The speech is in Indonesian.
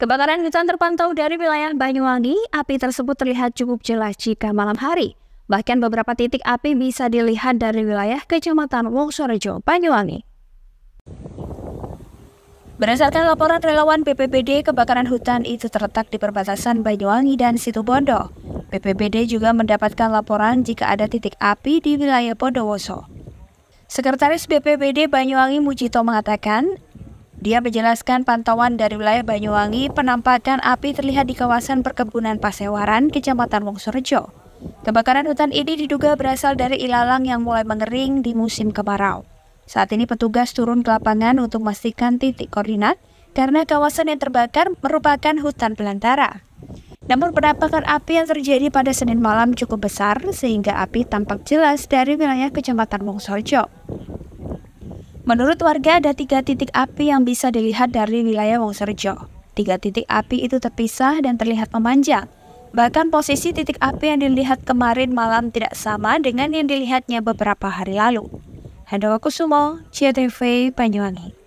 Kebakaran hutan terpantau dari wilayah Banyuwangi, api tersebut terlihat cukup jelas jika malam hari. Bahkan beberapa titik api bisa dilihat dari wilayah Kecamatan Wongsorejo, Banyuwangi. Berdasarkan laporan relawan BPBD, kebakaran hutan itu terletak di perbatasan Banyuwangi dan Situbondo. BPBD juga mendapatkan laporan jika ada titik api di wilayah Bondowoso. Sekretaris BPBD Banyuwangi Mujito mengatakan, dia menjelaskan pantauan dari wilayah Banyuwangi, penampakan api terlihat di kawasan perkebunan Pasewaran, Kecamatan Wongsorejo. Kebakaran hutan ini diduga berasal dari ilalang yang mulai mengering di musim kemarau. Saat ini petugas turun ke lapangan untuk memastikan titik koordinat karena kawasan yang terbakar merupakan hutan belantara. Namun penampakan api yang terjadi pada Senin malam cukup besar sehingga api tampak jelas dari wilayah Kecamatan Wongsorejo. Menurut warga ada tiga titik api yang bisa dilihat dari wilayah Wongserjo. Tiga titik api itu terpisah dan terlihat memanjang. Bahkan posisi titik api yang dilihat kemarin malam tidak sama dengan yang dilihatnya beberapa hari lalu. Handoko Kusumo, CTV, Banyuwangi.